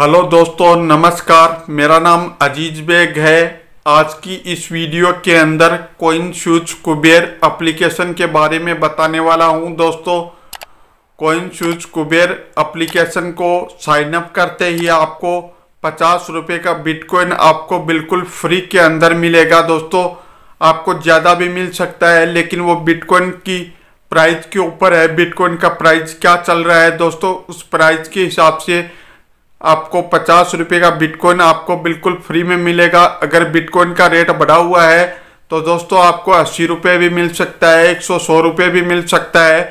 hello दोस्तों नमस्कार मेरा नाम अजीज बेग है आज की इस वीडियो के अंदर कोइन शूज कुबेर एप्लीकेशन के बारे में बताने वाला हूं दोस्तों कोइन शूज कुबेर एप्लीकेशन को साइन अप करते ही आपको पचास रुपये का बिटकॉइन आपको बिल्कुल फ्री के अंदर मिलेगा दोस्तों आपको ज़्यादा भी मिल सकता है लेकिन वो बिटकॉइन की प्राइस के ऊपर है बिटकॉइन का प्राइस क्या चल रहा है दोस्तों उस प्राइस के हिसाब से आपको पचास रुपये का बिटकॉइन आपको बिल्कुल फ्री में मिलेगा अगर बिटकॉइन का रेट बढ़ा हुआ है तो दोस्तों आपको अस्सी रुपये भी मिल सकता है एक सौ सौ रुपये भी मिल सकता है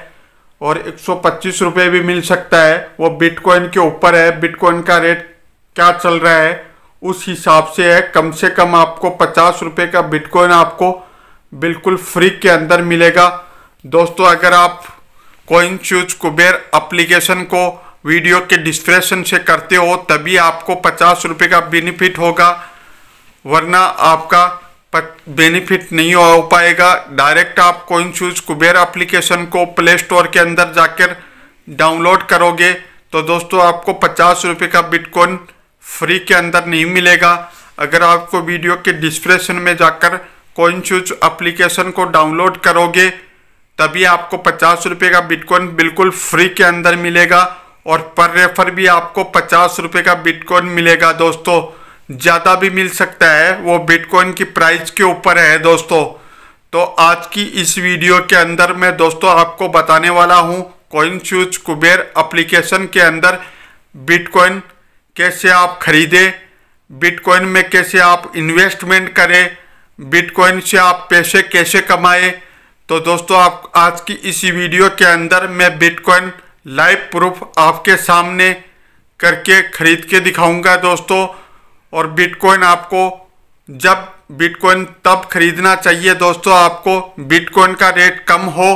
और एक सौ पच्चीस रुपये भी मिल सकता है वो बिटकॉइन के ऊपर है बिटकॉइन का रेट क्या चल रहा है उस हिसाब से है कम से कम आपको पचास रुपये का बिटकॉइन आपको बिल्कुल फ्री के अंदर मिलेगा दोस्तों अगर आप कोइन चूज कुबेर अप्लीकेशन को वीडियो के डिस्क्रिप्शन से करते हो तभी आपको पचास रुपये का बेनिफिट होगा वरना आपका बेनिफिट नहीं हो पाएगा डायरेक्ट आप कोइन शूज कुबेर एप्लीकेशन को प्ले स्टोर के अंदर जाकर डाउनलोड करोगे तो दोस्तों आपको पचास रुपये का बिटकॉइन फ्री के अंदर नहीं मिलेगा अगर आपको वीडियो के डिस्क्रिप्शन में जाकर कोइन शूज एप्लीकेशन को डाउनलोड करोगे तभी आपको पचास रुपये का बिटकॉइन बिल्कुल फ्री के अंदर मिलेगा और पर रेफर भी आपको पचास रुपये का बिटकॉइन मिलेगा दोस्तों ज़्यादा भी मिल सकता है वो बिटकॉइन की प्राइस के ऊपर है दोस्तों तो आज की इस वीडियो के अंदर मैं दोस्तों आपको बताने वाला हूँ कॉइन शूज कुबेर अप्लीकेशन के अंदर बिटकॉइन कैसे आप खरीदें बिटकॉइन में कैसे आप इन्वेस्टमेंट करें बिटकॉइन से आप पैसे कैसे कमाएं तो दोस्तों आप आज की इसी वीडियो के अंदर मैं बिटकॉइन लाइव प्रूफ आपके सामने करके ख़रीद के दिखाऊंगा दोस्तों और बिटकॉइन आपको जब बिटकॉइन तब खरीदना चाहिए दोस्तों आपको बिटकॉइन का रेट कम हो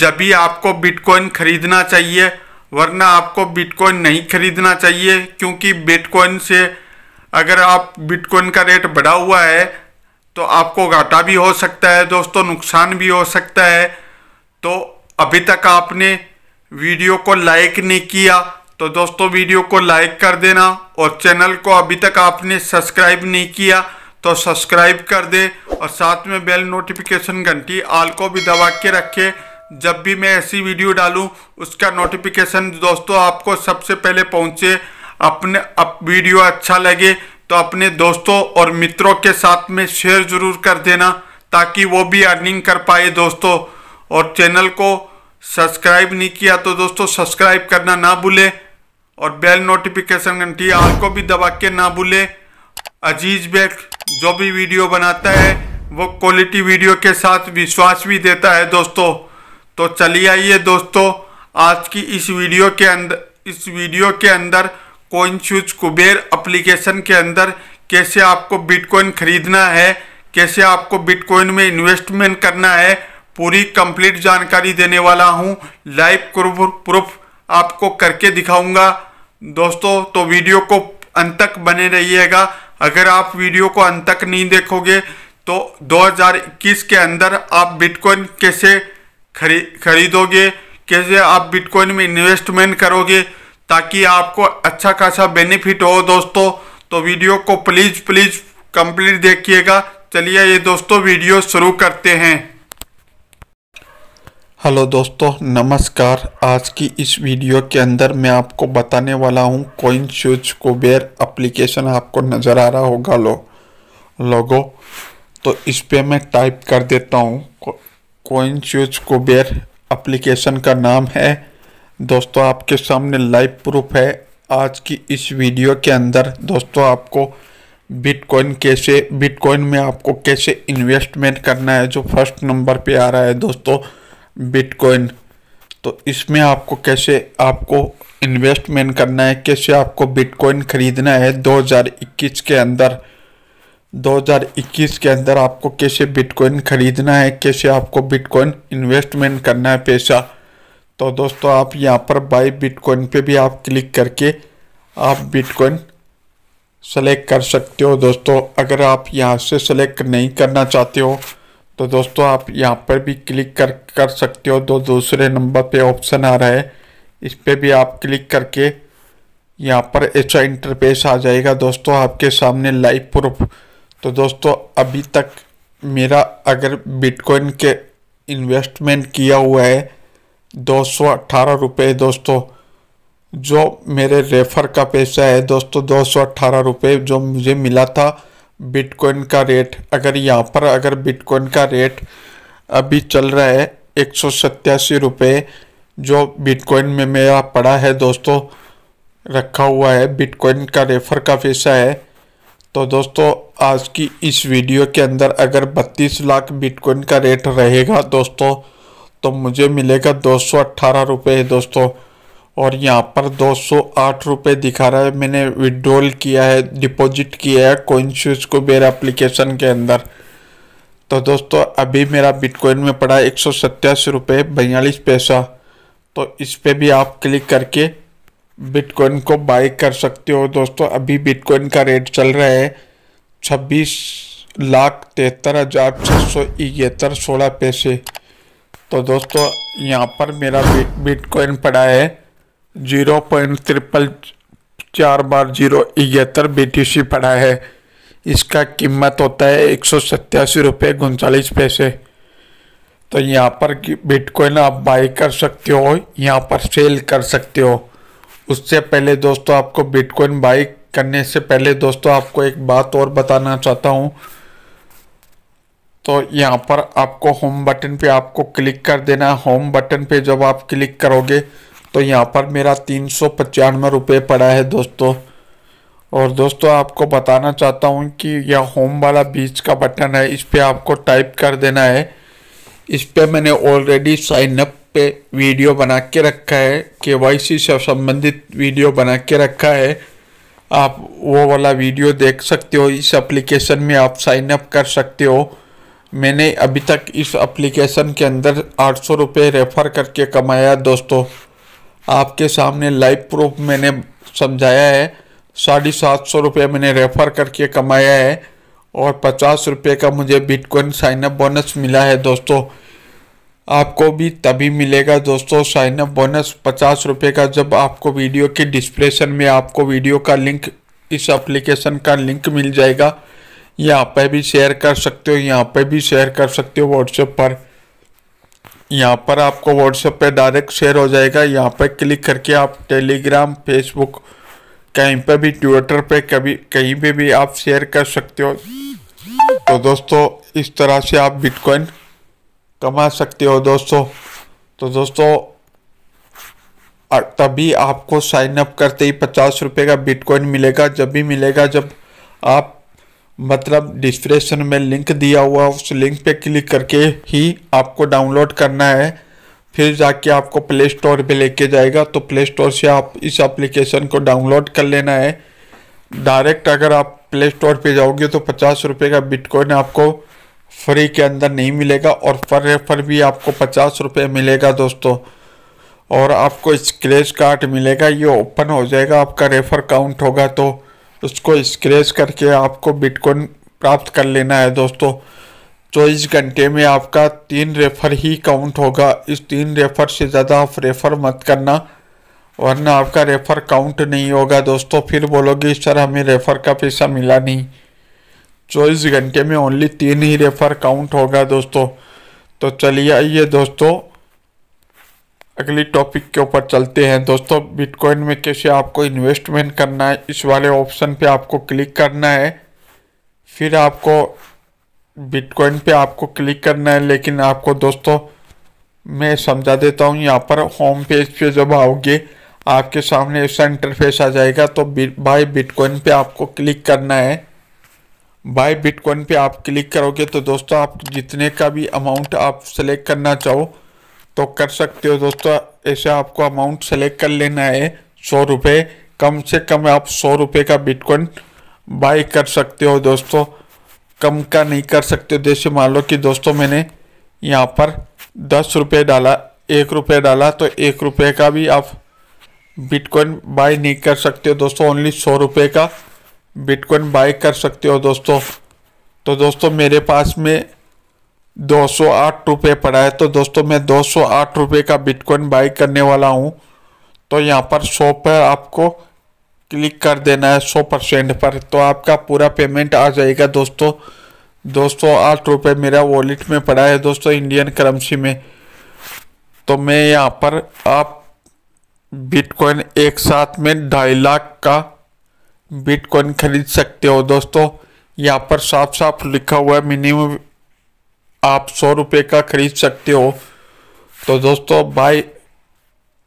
जब ही आपको बिटकॉइन खरीदना चाहिए वरना आपको बिटकॉइन नहीं खरीदना चाहिए क्योंकि बिटकॉइन से अगर आप बिटकॉइन का रेट बढ़ा हुआ है तो आपको घाटा भी हो सकता है दोस्तों नुकसान भी हो सकता है तो अभी तक आपने वीडियो को लाइक नहीं किया तो दोस्तों वीडियो को लाइक कर देना और चैनल को अभी तक आपने सब्सक्राइब नहीं किया तो सब्सक्राइब कर दे और साथ में बेल नोटिफिकेशन घंटी आल को भी दबा के रखे जब भी मैं ऐसी वीडियो डालूं उसका नोटिफिकेशन दोस्तों आपको सबसे पहले पहुंचे अपने अप वीडियो अच्छा लगे तो अपने दोस्तों और मित्रों के साथ में शेयर ज़रूर कर देना ताकि वो भी अर्निंग कर पाए दोस्तों और चैनल को सब्सक्राइब नहीं किया तो दोस्तों सब्सक्राइब करना ना भूले और बेल नोटिफिकेशन घंटी आल को भी दबा के ना भूले अजीज बेट जो भी वीडियो बनाता है वो क्वालिटी वीडियो के साथ विश्वास भी देता है दोस्तों तो चलिए आइए दोस्तों आज की इस वीडियो के अंदर इस वीडियो के अंदर कोइन शूज कुबेर अप्लीकेशन के अंदर कैसे आपको बिटकॉइन खरीदना है कैसे आपको बिटकॉइन में इन्वेस्टमेंट करना है पूरी कंप्लीट जानकारी देने वाला हूँ लाइव प्रूफ आपको करके दिखाऊंगा दोस्तों तो वीडियो को अंत तक बने रहिएगा अगर आप वीडियो को अंत तक नहीं देखोगे तो 2021 के अंदर आप बिटकॉइन कैसे खरी खरीदोगे कैसे आप बिटकॉइन में इन्वेस्टमेंट करोगे ताकि आपको अच्छा खासा बेनिफिट हो दोस्तों तो वीडियो को प्लीज़ प्लीज़ कंप्लीट देखिएगा चलिए ये दोस्तों वीडियो शुरू करते हैं हेलो दोस्तों नमस्कार आज की इस वीडियो के अंदर मैं आपको बताने वाला हूँ कोइन शूज कुबेर एप्लीकेशन आपको नज़र आ रहा होगा लो लोगो तो इस पर मैं टाइप कर देता हूँ कोइन शूज कुबेर एप्लीकेशन का नाम है दोस्तों आपके सामने लाइव प्रूफ है आज की इस वीडियो के अंदर दोस्तों आपको बिटकॉइन कैसे बिटकॉइन में आपको कैसे इन्वेस्टमेंट करना है जो फर्स्ट नंबर पर आ रहा है दोस्तों बिटकॉइन तो इसमें आपको कैसे आपको इन्वेस्टमेंट करना है कैसे आपको बिटकॉइन खरीदना है 2021 के अंदर 2021 के अंदर आपको कैसे बिटकॉइन खरीदना है कैसे आपको बिटकॉइन इन्वेस्टमेंट करना है पैसा तो दोस्तों आप यहाँ पर बाई बिटकॉइन पे भी आप क्लिक करके आप बिटकॉइन सेलेक्ट कर सकते हो दोस्तों अगर आप यहाँ से सेलेक्ट नहीं करना चाहते हो तो दोस्तों आप यहाँ पर भी क्लिक कर कर सकते हो दो दूसरे नंबर पे ऑप्शन आ रहा है इस पर भी आप क्लिक करके यहाँ पर ऐसा इंटरफेस आ जाएगा दोस्तों आपके सामने लाइव प्रूफ तो दोस्तों अभी तक मेरा अगर बिटकॉइन के इन्वेस्टमेंट किया हुआ है दो सौ अट्ठारह रुपये दोस्तों जो मेरे रेफर का पैसा है दोस्तों दो सौ अट्ठारह रुपये जो मुझे मिला था बिटकॉइन का रेट अगर यहाँ पर अगर बिटकॉइन का रेट अभी चल रहा है एक सौ सत्तासी रुपये जो बिटकॉइन में मेरा पड़ा है दोस्तों रखा हुआ है बिटकॉइन का रेफर का पैसा है तो दोस्तों आज की इस वीडियो के अंदर अगर 32 लाख बिटकॉइन का रेट रहेगा दोस्तों तो मुझे मिलेगा दो सौ अट्ठारह रुपये दोस्तों और यहाँ पर दो सौ आठ रुपये दिखा रहा है मैंने विड्रॉल किया है डिपॉजिट किया है कोइंशूज को मेरा एप्लीकेशन के अंदर तो दोस्तों अभी मेरा बिटकॉइन में पड़ा है एक सौ सत्तासी रुपये बयालीस पैसा तो इस पर भी आप क्लिक करके बिटकॉइन को बाय कर सकते हो दोस्तों अभी बिटकॉइन का रेट चल रहा है छब्बीस लाख तिहत्तर हज़ार छः सौ इकहत्तर सोलह पैसे तो दोस्तों यहाँ पर मेरा बिटकॉइन पड़ा है जीरो पॉइंट त्रिपल चार बार जीरो इकहत्तर बी टी सी पड़ा है इसका कीमत होता है एक सौ सत्तासी रुपये उनचालीस पैसे तो यहाँ पर बिटकॉइन आप बाई कर सकते हो यहाँ पर सेल कर सकते हो उससे पहले दोस्तों आपको बिटकॉइन बाई करने से पहले दोस्तों आपको एक बात और बताना चाहता हूँ तो यहाँ पर आपको होम बटन पे आपको क्लिक कर देना होम बटन पे जब आप क्लिक करोगे तो यहाँ पर मेरा तीन सौ पचानवे रुपये पड़ा है दोस्तों और दोस्तों आपको बताना चाहता हूँ कि यह होम वाला बीच का बटन है इस पर आपको टाइप कर देना है इस पर मैंने ऑलरेडी साइनअप पे वीडियो बना के रखा है के वाई सी से संबंधित वीडियो बना के रखा है आप वो वाला वीडियो देख सकते हो इस एप्लीकेशन में आप साइनअप कर सकते हो मैंने अभी तक इस एप्लीकेशन के अंदर आठ सौ रुपये रेफ़र करके कमाया दोस्तों आपके सामने लाइव प्रूफ मैंने समझाया है साढ़े सात सौ रुपये मैंने रेफ़र करके कमाया है और पचास रुपये का मुझे बिटकॉइन साइनअप बोनस मिला है दोस्तों आपको भी तभी मिलेगा दोस्तों साइनअप बोनस पचास रुपये का जब आपको वीडियो के डिस्प्लेसन में आपको वीडियो का लिंक इस एप्लीकेशन का लिंक मिल जाएगा यहाँ पर भी शेयर कर सकते हो यहाँ पर भी शेयर कर सकते हो व्हाट्सएप पर यहाँ पर आपको व्हाट्सएप पे डायरेक्ट शेयर हो जाएगा यहाँ पर क्लिक करके आप टेलीग्राम फेसबुक कहीं पर भी ट्विटर पे कभी कहीं पर भी आप शेयर कर सकते हो तो दोस्तों इस तरह से आप बिटकॉइन कमा सकते हो दोस्तों तो दोस्तों तभी आपको साइन अप करते ही पचास रुपये का बिटकॉइन मिलेगा जब भी मिलेगा जब आप मतलब डिस्क्रिप्शन में लिंक दिया हुआ उस लिंक पे क्लिक करके ही आपको डाउनलोड करना है फिर जाके आपको प्ले स्टोर पे लेके जाएगा तो प्ले स्टोर से आप इस एप्लीकेशन को डाउनलोड कर लेना है डायरेक्ट अगर आप प्ले स्टोर पे जाओगे तो पचास रुपये का बिटकॉइन आपको फ्री के अंदर नहीं मिलेगा और पर रेफर भी आपको पचास रुपये मिलेगा दोस्तों और आपको स्क्रेच कार्ड मिलेगा ये ओपन हो जाएगा आपका रेफर काउंट होगा तो उसको स्क्रैच करके आपको बिटकॉइन प्राप्त कर लेना है दोस्तों चौबीस घंटे में आपका तीन रेफर ही काउंट होगा इस तीन रेफर से ज़्यादा आप रेफर मत करना वरना आपका रेफर काउंट नहीं होगा दोस्तों फिर बोलोगे सर हमें रेफर का पैसा मिला नहीं चौबीस घंटे में ओनली तीन ही रेफर काउंट होगा दोस्तों तो चलिए आइए दोस्तों अगले टॉपिक के ऊपर चलते हैं दोस्तों बिटकॉइन में कैसे आपको इन्वेस्टमेंट करना है इस वाले ऑप्शन पे आपको क्लिक करना है फिर आपको बिटकॉइन पे आपको क्लिक करना है लेकिन आपको दोस्तों मैं समझा देता हूँ यहाँ पर होम पेज पे जब आओगे आपके सामने ऐसा इंटरफेस आ जाएगा तो बाय बिटकॉइन पे आपको क्लिक करना है बाय बिटकॉइन पे आप क्लिक करोगे तो दोस्तों आप जितने का भी अमाउंट आप सेलेक्ट करना चाहो तो कर सकते हो दोस्तों ऐसे आपको अमाउंट सेलेक्ट कर लेना है सौ रुपये कम से कम आप सौ रुपये का बिटकॉइन बाय कर सकते हो दोस्तों कम का नहीं कर सकते जैसे मान लो कि दोस्तों मैंने यहाँ पर दस रुपये डाला एक रुपये डाला तो एक रुपये का भी आप बिटकॉइन बाय नहीं कर सकते हो दोस्तों ओनली सौ रुपये का बिटकॉइन बाय कर सकते हो दोस्तों तो दोस्तों मेरे पास में दो सौ आठ रुपये पड़ा है तो दोस्तों मैं दो सौ आठ रुपये का बिटकॉइन बाई करने वाला हूँ तो यहाँ पर सौ पर आपको क्लिक कर देना है सौ परसेंट पर तो आपका पूरा पेमेंट आ जाएगा दोस्तों दो सौ आठ रुपये मेरा वॉलेट में पड़ा है दोस्तों इंडियन करेंसी में तो मैं यहाँ पर आप बिटकॉइन एक साथ में ढाई लाख का बिटकॉइन खरीद सकते हो दोस्तों यहाँ पर साफ साफ लिखा हुआ है मिनिमम आप सौ रुपये का ख़रीद सकते हो तो दोस्तों बाय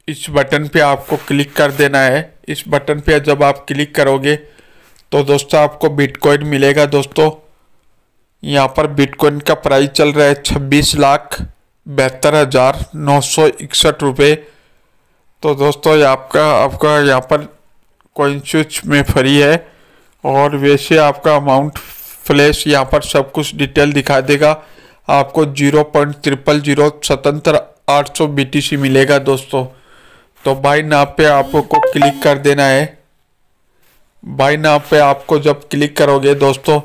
इस बटन पे आपको क्लिक कर देना है इस बटन पे जब आप क्लिक करोगे तो दोस्तों आपको बिटकॉइन मिलेगा दोस्तों यहाँ पर बिटकॉइन का प्राइस चल रहा है छब्बीस लाख बहत्तर हज़ार नौ सौ इकसठ रुपये तो दोस्तों आपका आपका यहाँ पर कोइन स्विच में फ्री है और वैसे आपका अमाउंट फ्लैश यहाँ पर सब कुछ डिटेल दिखा देगा आपको जीरो पॉइंट ट्रिपल जीरो स्वतंत्र आठ सौ बी टी सी मिलेगा दोस्तों तो बाई नाप पे आपको क्लिक कर देना है बाई नाप पे आपको जब क्लिक करोगे दोस्तों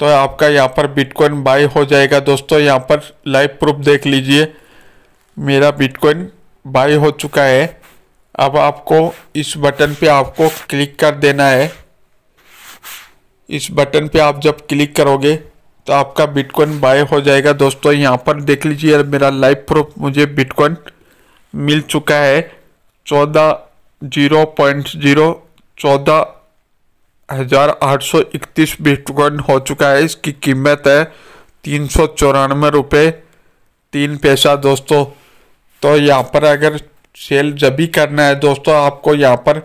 तो आपका यहाँ पर बिटकॉइन बाई हो जाएगा दोस्तों यहाँ पर लाइव प्रूफ देख लीजिए मेरा बिटकॉइन बाई हो चुका है अब आपको इस बटन पे आपको क्लिक कर देना है इस बटन पे आप जब क्लिक करोगे तो आपका बिटकॉइन बाय हो जाएगा दोस्तों यहाँ पर देख लीजिए मेरा लाइव प्रूफ मुझे बिटकॉइन मिल चुका है चौदह जीरो पॉइंट जीरो चौदह हजार आठ सौ इकतीस बिटकॉइन हो चुका है इसकी कीमत है तीन सौ चौरानवे रुपये तीन पैसा दोस्तों तो यहाँ पर अगर सेल जब भी करना है दोस्तों आपको यहाँ पर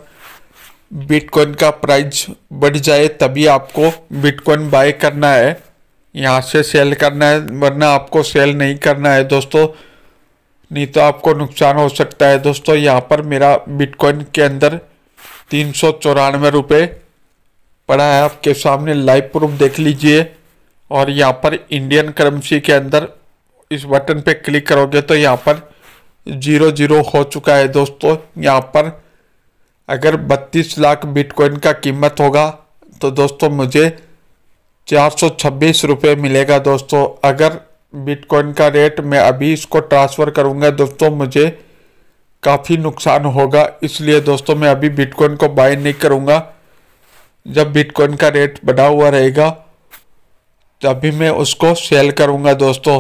बिटकॉइन का प्राइस बढ़ जाए तभी आपको बिटकॉइन बाय करना है यहाँ से सेल करना है वरना आपको सेल नहीं करना है दोस्तों नहीं तो आपको नुकसान हो सकता है दोस्तों यहाँ पर मेरा बिटकॉइन के अंदर तीन सौ चौरानवे रुपये पड़ा है आपके सामने लाइव प्रूफ देख लीजिए और यहाँ पर इंडियन करेंसी के अंदर इस बटन पे क्लिक करोगे तो यहाँ पर जीरो जीरो हो चुका है दोस्तों यहाँ पर अगर बत्तीस लाख बिटकॉइन का कीमत होगा तो दोस्तों मुझे चार सौ छब्बीस रुपये मिलेगा दोस्तों अगर बिटकॉइन का रेट मैं अभी इसको ट्रांसफ़र करूँगा दोस्तों मुझे काफ़ी नुकसान होगा इसलिए दोस्तों मैं अभी बिटकॉइन को बाय नहीं करूँगा जब बिटकॉइन का रेट बढ़ा हुआ रहेगा तभी मैं उसको सेल करूँगा दोस्तों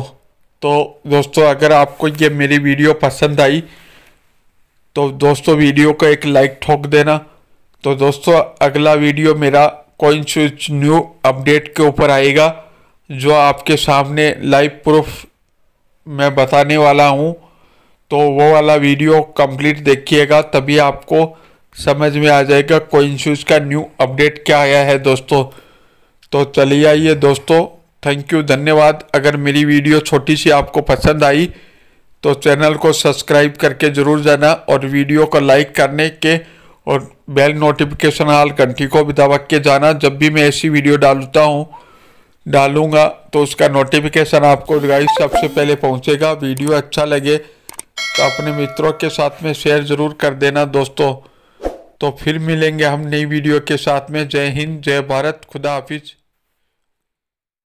तो दोस्तों अगर आपको ये मेरी वीडियो पसंद आई तो दोस्तों वीडियो को एक लाइक ठोक देना तो दोस्तों अगला वीडियो मेरा कॉइन स्विच न्यू अपडेट के ऊपर आएगा जो आपके सामने लाइव प्रूफ मैं बताने वाला हूँ तो वो वाला वीडियो कंप्लीट देखिएगा तभी आपको समझ में आ जाएगा कोइन स्विच का न्यू अपडेट क्या आया है दोस्तों तो चलिए आइए दोस्तों थैंक यू धन्यवाद अगर मेरी वीडियो छोटी सी आपको पसंद आई तो चैनल को सब्सक्राइब करके ज़रूर जाना और वीडियो को लाइक करने के और बेल नोटिफिकेशन आल घंटी को भी दबक के जाना जब भी मैं ऐसी वीडियो डालता हूँ डालूँगा तो उसका नोटिफिकेशन आपको गाइस सबसे पहले पहुँचेगा वीडियो अच्छा लगे तो अपने मित्रों के साथ में शेयर ज़रूर कर देना दोस्तों तो फिर मिलेंगे हम नई वीडियो के साथ में जय हिंद जय भारत खुदा हाफिज़